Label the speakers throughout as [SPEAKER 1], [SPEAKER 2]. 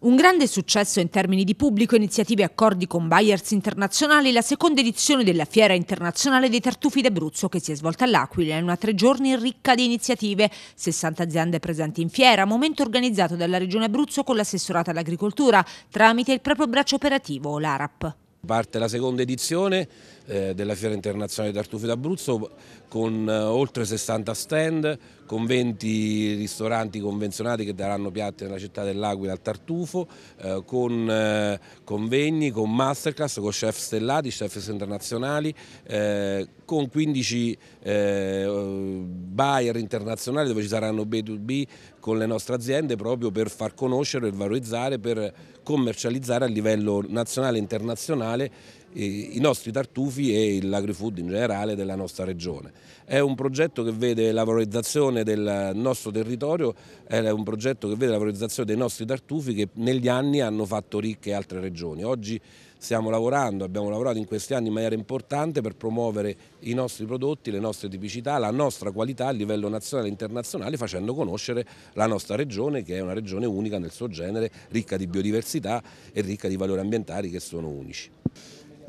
[SPEAKER 1] Un grande successo in termini di pubblico, iniziative e accordi con buyers internazionali, la seconda edizione della Fiera Internazionale dei Tartufi d'Abruzzo che si è svolta all'Aquila in una tre giorni ricca di iniziative. 60 aziende presenti in fiera, momento organizzato dalla Regione Abruzzo con l'assessorata all'agricoltura tramite il proprio braccio operativo, l'ARAP.
[SPEAKER 2] Parte la seconda edizione eh, della Fiera Internazionale Tartufi d'Abruzzo con eh, oltre 60 stand, con 20 ristoranti convenzionati che daranno piatti nella città dell'Aquila al Tartufo, eh, con eh, convegni, con masterclass, con chef stellati, chef internazionali, eh, con 15 eh, buyer internazionali dove ci saranno B2B con le nostre aziende proprio per far conoscere, per valorizzare, per commercializzare a livello nazionale e internazionale i nostri tartufi e l'agrifood in generale della nostra regione. È un progetto che vede la valorizzazione del nostro territorio, è un progetto che vede la valorizzazione dei nostri tartufi che negli anni hanno fatto ricche altre regioni. Oggi stiamo lavorando, abbiamo lavorato in questi anni in maniera importante per promuovere i nostri prodotti, le nostre tipicità, la nostra qualità a livello nazionale e internazionale facendo conoscere la nostra regione che è una regione unica nel suo genere, ricca di biodiversità e ricca di valori ambientali che sono unici.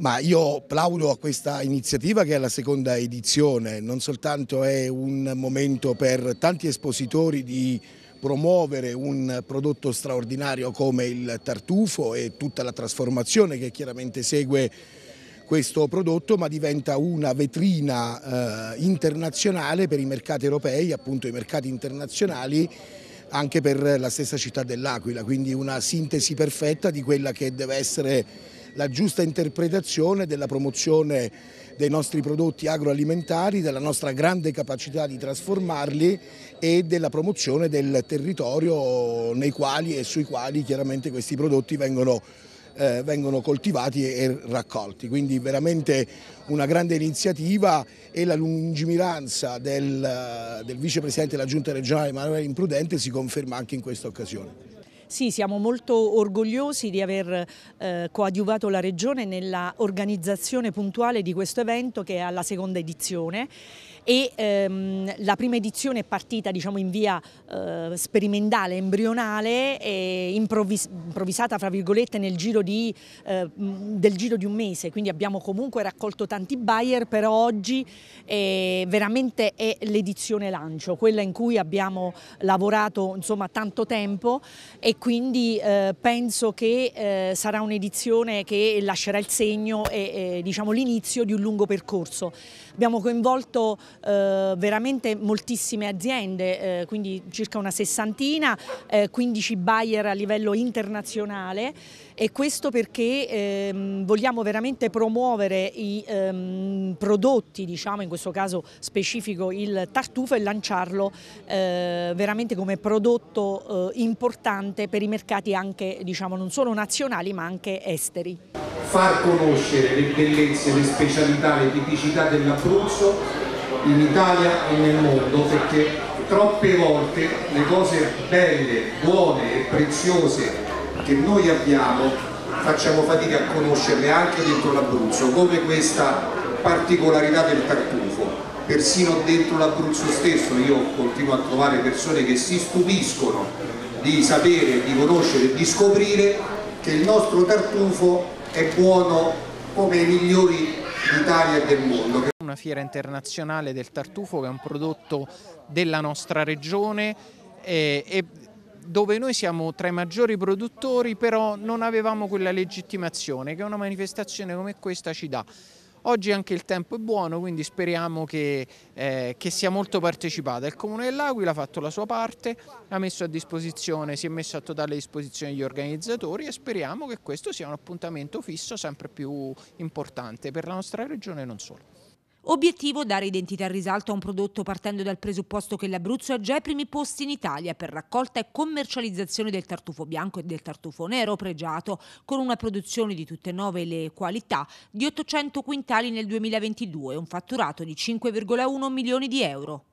[SPEAKER 3] Ma io applaudo a questa iniziativa che è la seconda edizione, non soltanto è un momento per tanti espositori di promuovere un prodotto straordinario come il tartufo e tutta la trasformazione che chiaramente segue questo prodotto ma diventa una vetrina eh, internazionale per i mercati europei, appunto i mercati internazionali anche per la stessa città dell'Aquila, quindi una sintesi perfetta di quella che deve essere la giusta interpretazione della promozione dei nostri prodotti agroalimentari, della nostra grande capacità di trasformarli e della promozione del territorio nei quali e sui quali chiaramente questi prodotti vengono eh, vengono coltivati e raccolti. Quindi veramente una grande iniziativa e la lungimiranza del, del vicepresidente della giunta regionale Emanuele Imprudente si conferma anche in questa occasione.
[SPEAKER 4] Sì, siamo molto orgogliosi di aver eh, coadiuvato la Regione nella organizzazione puntuale di questo evento che è alla seconda edizione e ehm, la prima edizione è partita diciamo, in via eh, sperimentale, embrionale, improvvis improvvisata fra virgolette nel giro di, eh, del giro di un mese, quindi abbiamo comunque raccolto tanti buyer, però oggi eh, veramente è l'edizione lancio, quella in cui abbiamo lavorato insomma, tanto tempo e quindi eh, penso che eh, sarà un'edizione che lascerà il segno e, e eh, diciamo, l'inizio di un lungo percorso. Abbiamo coinvolto eh, veramente moltissime aziende, eh, quindi circa una sessantina, 15 eh, buyer a livello internazionale e questo perché ehm, vogliamo veramente promuovere i ehm, prodotti, diciamo in questo caso specifico il tartufo e lanciarlo eh, veramente come prodotto eh, importante per i mercati anche diciamo, non solo nazionali ma anche esteri.
[SPEAKER 2] Far conoscere le bellezze, le specialità, le tipicità dell'Abruzzo in Italia e nel mondo perché troppe volte le cose belle, buone e preziose che noi abbiamo facciamo fatica a conoscerle anche dentro l'Abruzzo come questa particolarità del tartufo persino dentro l'Abruzzo stesso io continuo a trovare persone che si stupiscono di sapere, di conoscere, di scoprire che il nostro tartufo è buono come i migliori d'Italia e del mondo
[SPEAKER 5] una fiera internazionale del tartufo che è un prodotto della nostra regione eh, e dove noi siamo tra i maggiori produttori però non avevamo quella legittimazione che una manifestazione come questa ci dà. Oggi anche il tempo è buono, quindi speriamo che, eh, che sia molto partecipata. Il Comune dell'Aquila ha fatto la sua parte, si è messo a totale disposizione degli organizzatori e speriamo che questo sia un appuntamento fisso sempre più importante
[SPEAKER 1] per la nostra regione e non solo. Obiettivo dare identità e risalto a un prodotto partendo dal presupposto che l'Abruzzo ha già i primi posti in Italia per raccolta e commercializzazione del tartufo bianco e del tartufo nero pregiato, con una produzione di tutte e nove le qualità di 800 quintali nel 2022 e un fatturato di 5,1 milioni di euro.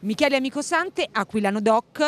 [SPEAKER 1] Michele Amicosante, Aquilano Doc,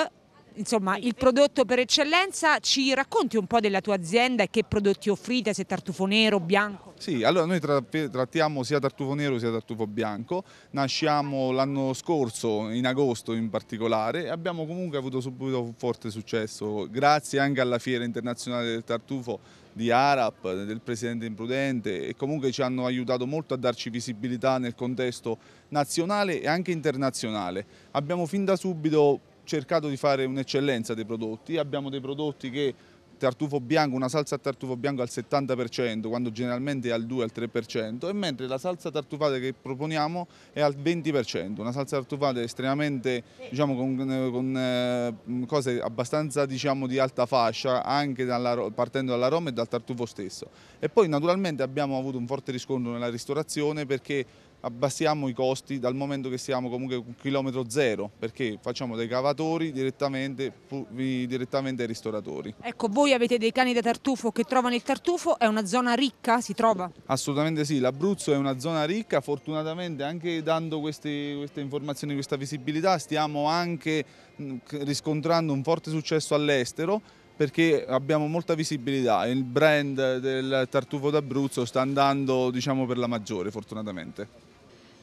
[SPEAKER 1] insomma, il prodotto per eccellenza. Ci racconti un po' della tua azienda e che prodotti offrite, se tartufo nero, bianco?
[SPEAKER 6] Sì, allora noi trattiamo sia tartufo nero sia tartufo bianco, nasciamo l'anno scorso, in agosto in particolare, e abbiamo comunque avuto subito un forte successo, grazie anche alla Fiera Internazionale del Tartufo di ARAP, del Presidente Imprudente e comunque ci hanno aiutato molto a darci visibilità nel contesto nazionale e anche internazionale. Abbiamo fin da subito cercato di fare un'eccellenza dei prodotti, abbiamo dei prodotti che tartufo bianco, una salsa a tartufo bianco al 70% quando generalmente è al 2 al 3% e mentre la salsa tartufata che proponiamo è al 20%, una salsa tartufata estremamente diciamo con, con eh, cose abbastanza diciamo di alta fascia anche dalla, partendo dalla Roma e dal tartufo stesso e poi naturalmente abbiamo avuto un forte riscontro nella ristorazione perché abbassiamo i costi dal momento che siamo comunque un chilometro zero, perché facciamo dei cavatori direttamente, direttamente, ai ristoratori.
[SPEAKER 1] Ecco, voi avete dei cani da tartufo che trovano il tartufo, è una zona ricca, si trova?
[SPEAKER 6] Assolutamente sì, l'Abruzzo è una zona ricca, fortunatamente anche dando queste, queste informazioni, questa visibilità, stiamo anche mm, riscontrando un forte successo all'estero, perché abbiamo molta visibilità il brand del tartufo d'Abruzzo sta andando diciamo, per la maggiore fortunatamente.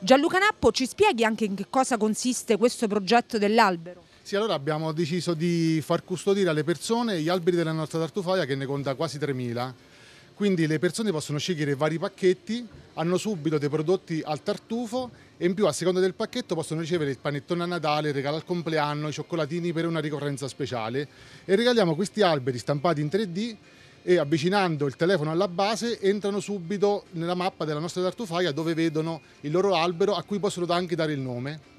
[SPEAKER 1] Gianluca Nappo, ci spieghi anche in che cosa consiste questo progetto dell'albero?
[SPEAKER 6] Sì, allora abbiamo deciso di far custodire alle persone gli alberi della nostra tartufaia che ne conta quasi 3.000. Quindi le persone possono scegliere vari pacchetti, hanno subito dei prodotti al tartufo e in più a seconda del pacchetto possono ricevere il panettone a Natale, il regalo al compleanno, i cioccolatini per una ricorrenza speciale e regaliamo questi alberi stampati in 3D e avvicinando il telefono alla base entrano subito nella mappa della nostra tartufaia dove vedono il loro albero a cui possono anche dare il nome.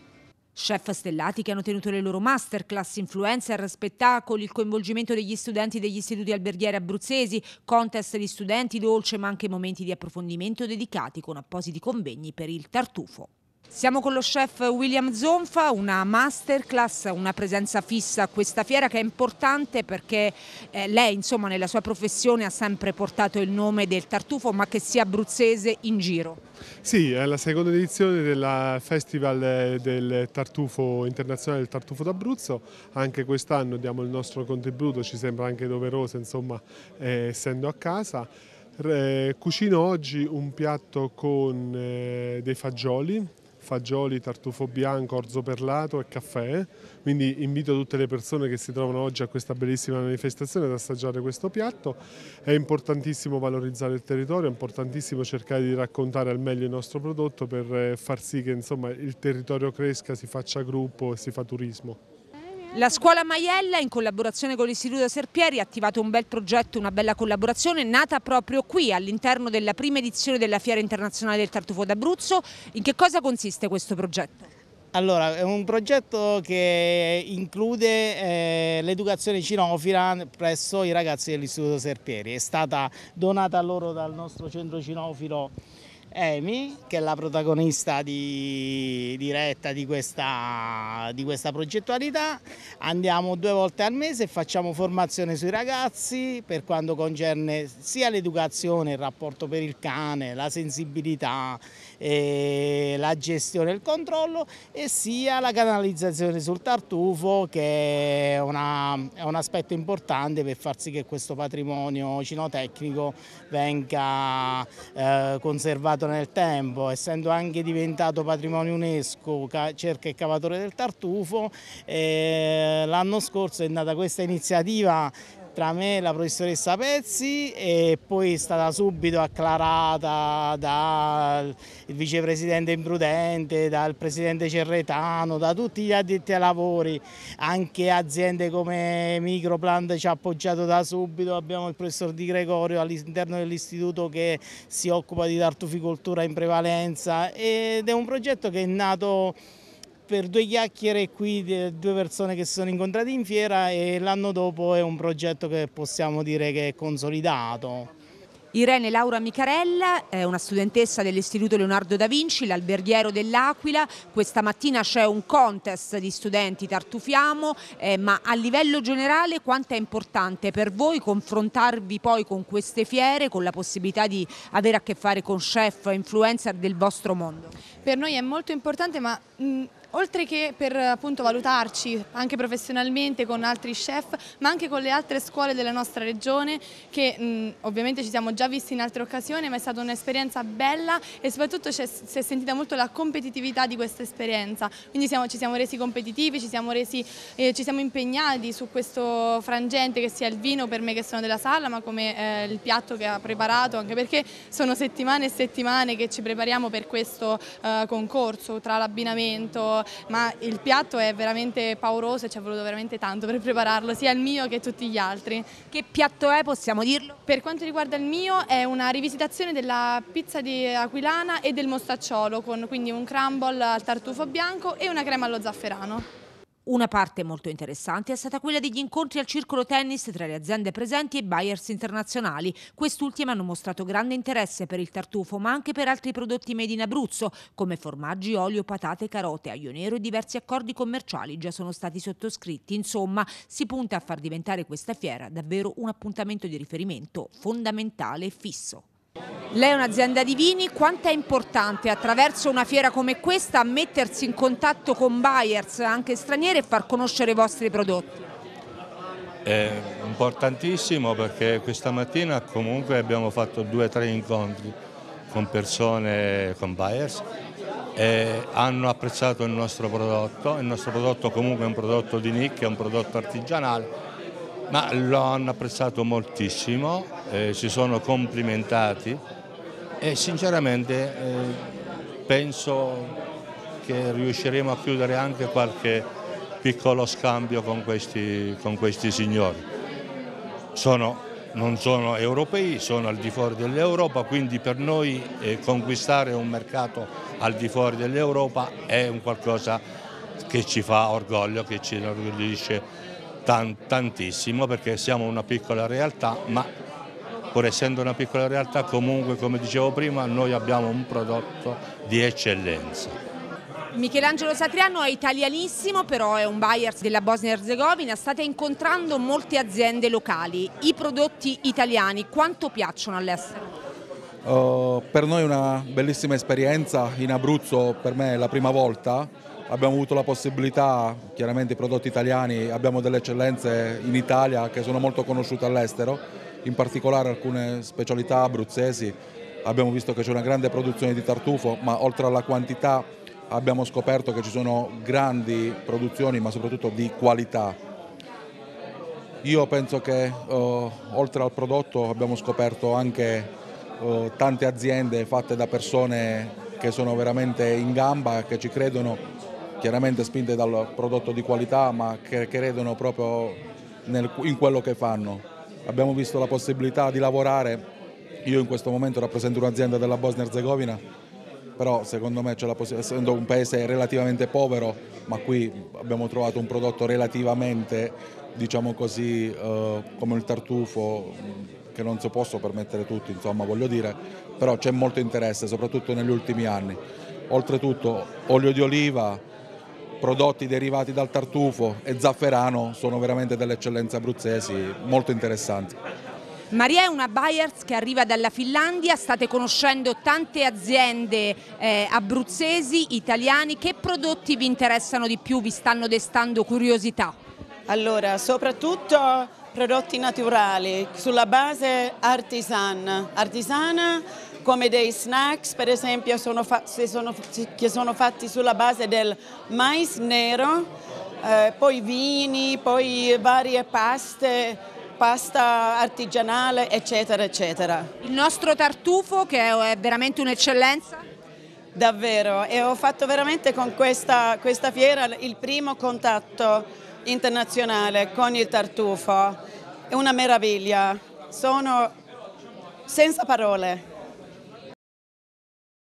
[SPEAKER 1] Chef stellati che hanno tenuto le loro masterclass, influencer, spettacoli, il coinvolgimento degli studenti degli istituti alberghieri abruzzesi, contest di studenti, dolce, ma anche momenti di approfondimento dedicati con appositi convegni per il tartufo. Siamo con lo chef William Zonfa, una masterclass, una presenza fissa a questa fiera che è importante perché eh, lei insomma nella sua professione ha sempre portato il nome del tartufo ma che sia abruzzese in giro.
[SPEAKER 6] Sì, è la seconda edizione del Festival eh, del Tartufo Internazionale del Tartufo d'Abruzzo, anche quest'anno diamo il nostro contributo, ci sembra anche doveroso insomma eh, essendo a casa. cucino oggi un piatto con eh, dei fagioli fagioli, tartufo bianco, orzo perlato e caffè. Quindi invito tutte le persone che si trovano oggi a questa bellissima manifestazione ad assaggiare questo piatto. È importantissimo valorizzare il territorio, è importantissimo cercare di raccontare al meglio il nostro prodotto per eh, far sì che insomma, il territorio cresca, si faccia gruppo e si fa turismo.
[SPEAKER 1] La scuola Maiella in collaborazione con l'Istituto Serpieri ha attivato un bel progetto, una bella collaborazione nata proprio qui all'interno della prima edizione della Fiera Internazionale del Tartufo d'Abruzzo. In che cosa consiste questo progetto?
[SPEAKER 5] Allora, è un progetto che include eh, l'educazione cinofila presso i ragazzi dell'Istituto Serpieri. È stata donata loro dal nostro centro cinofilo Amy, che è la protagonista di, diretta di questa, di questa, progettualità. Andiamo due volte al mese e facciamo formazione sui ragazzi per quanto concerne sia l'educazione, il rapporto per il cane, la sensibilità, eh, la gestione e il controllo e sia la canalizzazione sul tartufo che è, una, è un aspetto importante per far sì che questo patrimonio cinotecnico venga eh, conservato nel tempo, essendo anche diventato patrimonio UNESCO, cerca il cavatore del tartufo, eh, l'anno scorso è nata questa iniziativa tra me e la professoressa Pezzi e poi è stata subito acclarata dal vicepresidente Imprudente, dal presidente Cerretano, da tutti gli addetti ai lavori, anche aziende come Microplant ci ha appoggiato da subito, abbiamo il professor Di Gregorio all'interno dell'istituto che si occupa di tartuficoltura in prevalenza ed è un progetto che è nato per due chiacchiere qui eh, due persone che si sono incontrate in fiera e l'anno dopo è un progetto che possiamo
[SPEAKER 1] dire che è consolidato. Irene Laura Micarella una studentessa dell'Istituto Leonardo da Vinci, l'alberghiero dell'Aquila. Questa mattina c'è un contest di studenti Tartufiamo, eh, ma a livello generale quanto è importante per voi confrontarvi poi con queste fiere, con la possibilità di avere a che fare con chef, influencer del vostro mondo? Per noi è molto importante, ma mh, mm, oltre che per appunto, valutarci anche professionalmente con altri chef, ma anche con le altre scuole della nostra regione che mh, ovviamente ci siamo già visti in altre occasioni, ma è stata un'esperienza bella e soprattutto si è sentita molto la competitività di questa esperienza, quindi siamo, ci siamo resi competitivi, ci siamo, resi, eh, ci siamo impegnati su questo frangente che sia il vino per me che sono della sala, ma come eh, il piatto che ha preparato, anche perché sono settimane e settimane che ci prepariamo per questo eh, concorso, tra l'abbinamento, ma il piatto è veramente pauroso e ci è voluto veramente tanto per prepararlo, sia il mio che tutti gli altri. Che piatto è, possiamo dirlo? Per quanto riguarda il mio è una rivisitazione della pizza di aquilana e del mostacciolo, con quindi un crumble al tartufo bianco e una crema allo zafferano. Una parte molto interessante è stata quella degli incontri al circolo tennis tra le aziende presenti e buyers internazionali. Quest'ultime hanno mostrato grande interesse per il tartufo, ma anche per altri prodotti made in Abruzzo, come formaggi, olio, patate, carote, aglio nero e diversi accordi commerciali già sono stati sottoscritti. Insomma, si punta a far diventare questa fiera davvero un appuntamento di riferimento fondamentale e fisso. Lei è un'azienda di vini, quanto è importante attraverso una fiera come questa mettersi in contatto con buyers anche stranieri e far conoscere i vostri prodotti?
[SPEAKER 7] È importantissimo perché questa mattina comunque abbiamo fatto due o tre incontri con persone, con buyers e hanno apprezzato il nostro prodotto, il nostro prodotto comunque è un prodotto di nicchia, è un prodotto artigianale ma lo hanno apprezzato moltissimo, eh, si sono complimentati e sinceramente eh, penso che riusciremo a chiudere anche qualche piccolo scambio con questi, con questi signori. Sono, non sono europei, sono al di fuori dell'Europa, quindi per noi eh, conquistare un mercato al di fuori dell'Europa è un qualcosa che ci fa orgoglio, che ci orgoglisce tan, tantissimo perché siamo una piccola realtà, ma pur essendo una piccola realtà comunque come dicevo prima noi abbiamo un prodotto di eccellenza.
[SPEAKER 1] Michelangelo Satriano è italianissimo, però è un buyer della Bosnia-Herzegovina. State incontrando molte aziende locali. I prodotti italiani quanto piacciono all'estero?
[SPEAKER 8] Uh, per noi è una bellissima esperienza. In Abruzzo per me è la prima volta. Abbiamo avuto la possibilità, chiaramente i prodotti italiani, abbiamo delle eccellenze in Italia che sono molto conosciute all'estero in particolare alcune specialità abruzzesi, abbiamo visto che c'è una grande produzione di tartufo, ma oltre alla quantità abbiamo scoperto che ci sono grandi produzioni, ma soprattutto di qualità. Io penso che eh, oltre al prodotto abbiamo scoperto anche eh, tante aziende fatte da persone che sono veramente in gamba, che ci credono, chiaramente spinte dal prodotto di qualità, ma che credono proprio nel, in quello che fanno abbiamo visto la possibilità di lavorare. Io in questo momento rappresento un'azienda della Bosnia-Herzegovina, però secondo me, c'è la possibilità, essendo un paese relativamente povero, ma qui abbiamo trovato un prodotto relativamente, diciamo così, eh, come il tartufo, che non si posso permettere tutti, insomma, voglio dire, però c'è molto interesse, soprattutto negli ultimi anni. Oltretutto, olio di oliva, prodotti derivati dal tartufo e zafferano sono veramente delle eccellenze abruzzesi molto interessanti.
[SPEAKER 1] Maria è una buyers che arriva dalla Finlandia, state conoscendo tante aziende eh, abruzzesi, italiane, che prodotti vi interessano di più, vi stanno
[SPEAKER 4] destando curiosità? Allora, soprattutto prodotti naturali sulla base artisana, artisana come dei snacks per esempio sono sono, che sono fatti sulla base del mais nero, eh, poi vini, poi varie paste, pasta artigianale eccetera eccetera. Il nostro tartufo che è veramente un'eccellenza? Davvero, e ho fatto veramente con questa, questa fiera il primo contatto internazionale con il tartufo. È una meraviglia, sono senza parole.